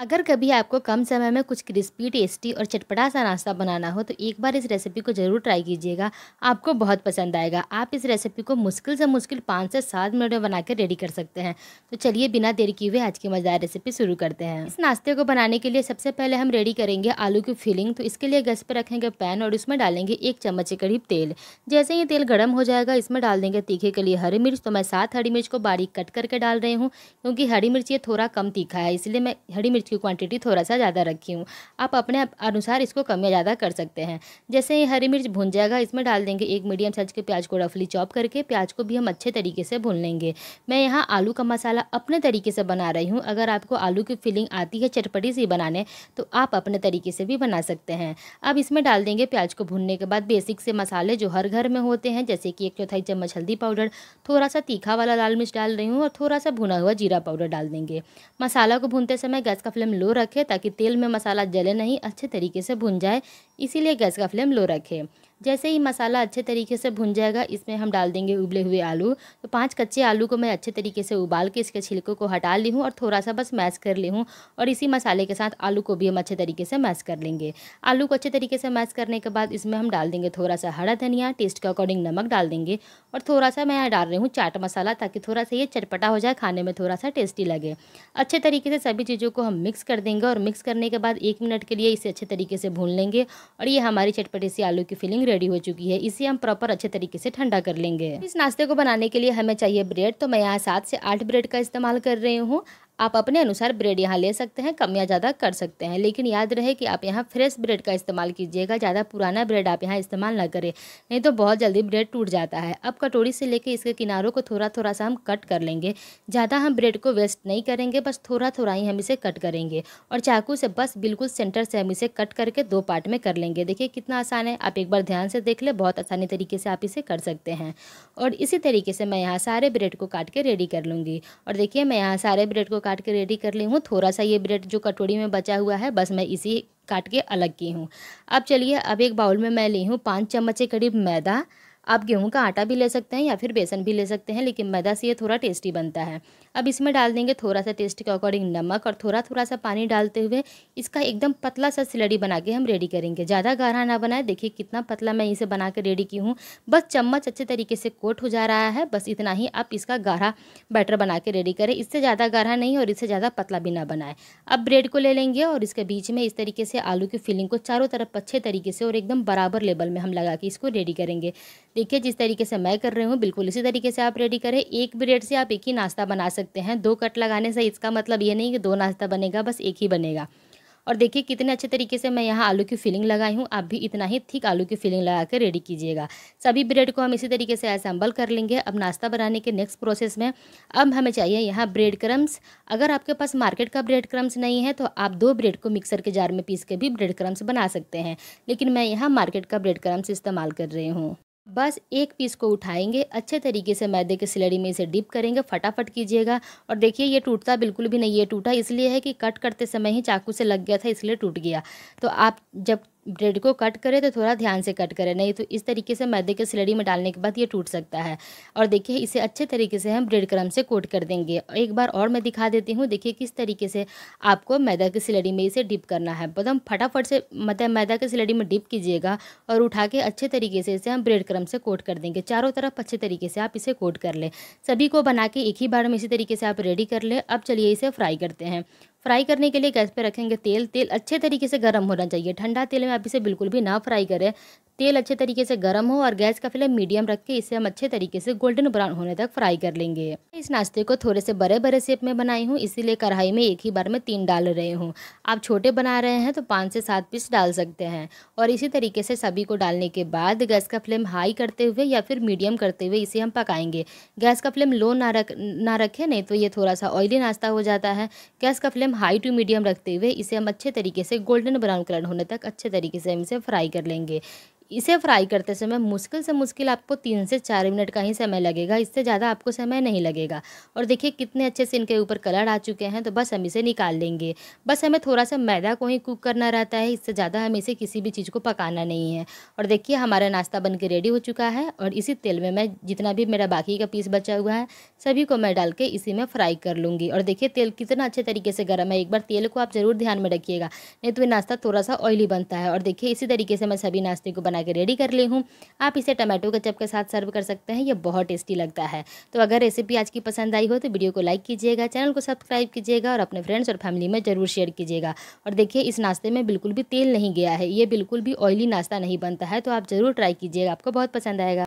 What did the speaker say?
अगर कभी आपको कम समय में कुछ क्रिस्पी टेस्टी और चटपटा सा नाश्ता बनाना हो तो एक बार इस रेसिपी को ज़रूर ट्राई कीजिएगा आपको बहुत पसंद आएगा आप इस रेसिपी को मुश्किल से मुश्किल पाँच से सात मिनट में बनाकर रेडी कर सकते हैं तो चलिए बिना देर किए हुए आज की मज़ेदार रेसिपी शुरू करते हैं इस नाश्ते को बनाने के लिए सबसे पहले हम रेडी करेंगे आलू की फिलिंग तो इसके लिए गैस पर रखेंगे पैन और उसमें डालेंगे एक चम्मच के करीब तेल जैसे ही तेल गर्म हो जाएगा इसमें डाल देंगे तीखे के लिए हरी मिर्च तो मैं सात हरी मिर्च को बारीक कट करके डाल रही हूँ क्योंकि हरी मिर्च ये थोड़ा कम तीखा है इसलिए मैं हरी मिर्च इसकी क्वांटिटी थोड़ा सा ज़्यादा रखी हूँ आप अपने अनुसार इसको कम या ज़्यादा कर सकते हैं जैसे ही हरी मिर्च भुन जाएगा इसमें डाल देंगे एक मीडियम साइज़ के प्याज को रफली चॉप करके प्याज को भी हम अच्छे तरीके से भून लेंगे मैं यहाँ आलू का मसाला अपने तरीके से बना रही हूँ अगर आपको आलू की फीलिंग आती है चटपटी सी बनाने तो आप अपने तरीके से भी बना सकते हैं अब इसमें डाल देंगे प्याज को भूनने के बाद बेसिक से मसाले जो हर घर में होते हैं जैसे कि एक चौथाई चम्मच हल्दी पाउडर थोड़ा सा तीखा वाला लाल मिर्च डाल रही हूँ और थोड़ा सा भुना हुआ जीरा पाउडर डाल देंगे मसाला को भूनते समय गैस का फ्लेम लो रखें ताकि तेल में मसाला जले नहीं अच्छे तरीके से भुन जाए इसीलिए गैस का फ्लेम लो रखें जैसे ही मसाला अच्छे तरीके से भुन जाएगा इसमें हम डाल देंगे उबले हुए आलू तो पांच कच्चे आलू को मैं अच्छे तरीके से उबाल के इसके छिलकों को हटा ली हूँ और थोड़ा सा बस मैश कर ली हूँ और इसी मसाले के साथ आलू को भी हम अच्छे तरीके से मैश कर लेंगे आलू को अच्छे तरीके से मैश करने के बाद इसमें हम डाल देंगे थोड़ा सा हरा धनिया टेस्ट के अकॉर्डिंग नमक डाल देंगे और थोड़ा सा मैं यहाँ डाल रही हूँ चाट मसाला ताकि थोड़ा सा ये चटपटा हो जाए खाने में थोड़ा सा टेस्टी लगे अच्छे तरीके से सभी चीज़ों को हम मिक्स कर देंगे और मिक्स करने के बाद एक मिनट के लिए इसे अच्छे तरीके से भून लेंगे और ये हमारी चटपटी सी आलू की फिलिंग रेडी हो चुकी है इसे हम प्रॉपर अच्छे तरीके से ठंडा कर लेंगे इस नाश्ते को बनाने के लिए हमें चाहिए ब्रेड तो मैं यहाँ सात से आठ ब्रेड का इस्तेमाल कर रही हूँ आप अपने अनुसार ब्रेड यहाँ ले सकते हैं कम या ज़्यादा कर सकते हैं लेकिन याद रहे कि आप यहाँ फ्रेश ब्रेड का इस्तेमाल कीजिएगा ज़्यादा पुराना ब्रेड आप यहाँ इस्तेमाल ना करें नहीं तो बहुत जल्दी ब्रेड टूट जाता है अब कटोरी से लेकर इसके किनारों को थोड़ा थोड़ा सा हम कट कर लेंगे ज़्यादा हम ब्रेड को वेस्ट नहीं करेंगे बस थोड़ा थोड़ा ही हम इसे कट करेंगे और चाकू से बस बिल्कुल सेंटर से हम इसे कट करके दो पार्ट में कर लेंगे देखिए कितना आसान है आप एक बार ध्यान से देख लें बहुत आसानी तरीके से आप इसे कर सकते हैं और इसी तरीके से मैं यहाँ सारे ब्रेड को काट के रेडी कर लूँगी और देखिए मैं यहाँ सारे ब्रेड को काट के रेडी कर ली हूँ थोड़ा सा ये ब्रेड जो कटोरी में बचा हुआ है बस मैं इसी काट के अलग की हूँ अब चलिए अब एक बाउल में मैं ली हूँ पाँच चम्मच के करीब मैदा आप गेहूं का आटा भी ले सकते हैं या फिर बेसन भी ले सकते हैं लेकिन मैदा से ये थोड़ा टेस्टी बनता है अब इसमें डाल देंगे थोड़ा सा टेस्ट के अकॉर्डिंग नमक और थोड़ा थोड़ा सा पानी डालते हुए इसका एकदम पतला सा सिलड़ी बना के हम रेडी करेंगे ज़्यादा गाढ़ा ना बनाए देखिए कितना पतला मैं इसे बना कर रेडी की हूँ बस चम्मच अच्छे तरीके से कोट हो जा रहा है बस इतना ही आप इसका गाढ़ा बैटर बना के रेडी करें इससे ज़्यादा गाढ़ा नहीं और इससे ज़्यादा पतला भी ना बनाए अब ब्रेड को ले लेंगे और इसके बीच में इस तरीके से आलू की फिलिंग को चारों तरफ अच्छे तरीके से और एकदम बराबर लेवल में हम लगा के इसको रेडी करेंगे देखिए जिस तरीके से मैं कर रही हूँ बिल्कुल इसी तरीके से आप रेडी करें एक ब्रेड से आप एक ही नाश्ता बना सकते हैं दो कट लगाने से इसका मतलब ये नहीं कि दो नाश्ता बनेगा बस एक ही बनेगा और देखिए कितने अच्छे तरीके से मैं यहाँ आलू की फिलिंग लगाई हूँ आप भी इतना ही थिक आलू की फिलिंग लगा कर रेडी कीजिएगा सभी ब्रेड को हम इसी तरीके से असम्बल कर लेंगे अब नाश्ता बनाने के नेक्स्ट प्रोसेस में अब हमें चाहिए यहाँ ब्रेड क्रम्स अगर आपके पास मार्केट का ब्रेड क्रम्स नहीं है तो आप दो ब्रेड को मिक्सर के जार में पीस के भी ब्रेड क्रम्स बना सकते हैं लेकिन मैं यहाँ मार्केट का ब्रेड क्रम्स इस्तेमाल कर रही हूँ बस एक पीस को उठाएंगे अच्छे तरीके से मैदे के सिलड़ी में इसे डिप करेंगे फटाफट कीजिएगा और देखिए ये टूटता बिल्कुल भी नहीं है टूटा इसलिए है कि कट करते समय ही चाकू से लग गया था इसलिए टूट गया तो आप जब ब्रेड को कट करें तो थोड़ा ध्यान से कट करें नहीं तो इस तरीके से मैदे के सिलड़ी में डालने के बाद ये टूट सकता है और देखिए इसे अच्छे तरीके से हम ब्रेड क्रम से कोट कर देंगे और एक बार और मैं दिखा देती हूँ देखिए किस तरीके से आपको मैदा की सिलड़ी में इसे डिप करना है एकदम तो फटाफट से मतलब मैदा की सिलड़ी में डिप कीजिएगा और उठा के अच्छे तरीके से इसे हम ब्रेड क्रम से कोट कर देंगे चारों तरफ अच्छे तरीके से आप इसे कोट कर लें सभी को बना के एक ही बार में इसी तरीके से आप रेडी कर लें अब चलिए इसे फ्राई करते हैं फ्राई करने के लिए गैस पे रखेंगे तेल तेल अच्छे तरीके से गर्म होना चाहिए ठंडा तेल में आप इसे बिल्कुल भी ना फ्राई करें तेल अच्छे तरीके से गर्म हो और गैस का फ्लेम मीडियम रख के इसे हम अच्छे तरीके से गोल्डन ब्राउन होने तक फ्राई कर लेंगे इस नाश्ते को थोड़े से बड़े बड़े शेप में बनाई हूँ इसीलिए कढ़ाई में एक ही बार में तीन डाल रहे हूँ आप छोटे बना रहे हैं तो पाँच से सात पीस डाल सकते हैं और इसी तरीके से सभी को डालने के बाद गैस का फ्लेम हाई करते हुए या फिर मीडियम करते हुए इसे हम पकाएंगे गैस का फ्लेम लो ना रख ना रखें नहीं तो ये थोड़ा सा ऑयली नाश्ता हो जाता है गैस का फ्लेम हाई टू मीडियम रखते हुए इसे हम अच्छे तरीके से गोल्डन ब्राउन कलर होने तक अच्छे तरीके से हम इसे फ्राई कर लेंगे इसे फ्राई करते समय मुश्किल से मुश्किल आपको तीन से चार मिनट का ही समय लगेगा इससे ज़्यादा आपको समय नहीं लगेगा और देखिए कितने अच्छे से इनके ऊपर कलर आ चुके हैं तो बस हम इसे निकाल लेंगे बस हमें थोड़ा सा मैदा को ही कुक करना रहता है इससे ज़्यादा हमें इसे किसी भी चीज़ को पकाना नहीं है और देखिए हमारा नाश्ता बन रेडी हो चुका है और इसी तेल में मैं जितना भी मेरा बाकी का पीस बचा हुआ है सभी को मैं डाल के इसी में फ्राई कर लूँगी और देखिए तेल कितना अच्छे तरीके से गर्म है एक बार तेल को आप ज़रूर ध्यान में रखिएगा नहीं तो ये नाश्ता थोड़ा सा ऑयली बनता है और देखिए इसी तरीके से मैं सभी नाश्ते को बना बना के रेडी कर ली हूँ आप इसे टमाटो चप के साथ सर्व कर सकते हैं ये बहुत टेस्टी लगता है तो अगर रेसिपी आज की पसंद आई हो तो वीडियो को लाइक कीजिएगा चैनल को सब्सक्राइब कीजिएगा और अपने फ्रेंड्स और फैमिली में ज़रूर शेयर कीजिएगा और देखिए इस नाश्ते में बिल्कुल भी तेल नहीं गया है ये बिल्कुल भी ऑयली नाश्ता नहीं बनता है तो आप ज़रूर ट्राई कीजिएगा आपको बहुत पसंद आएगा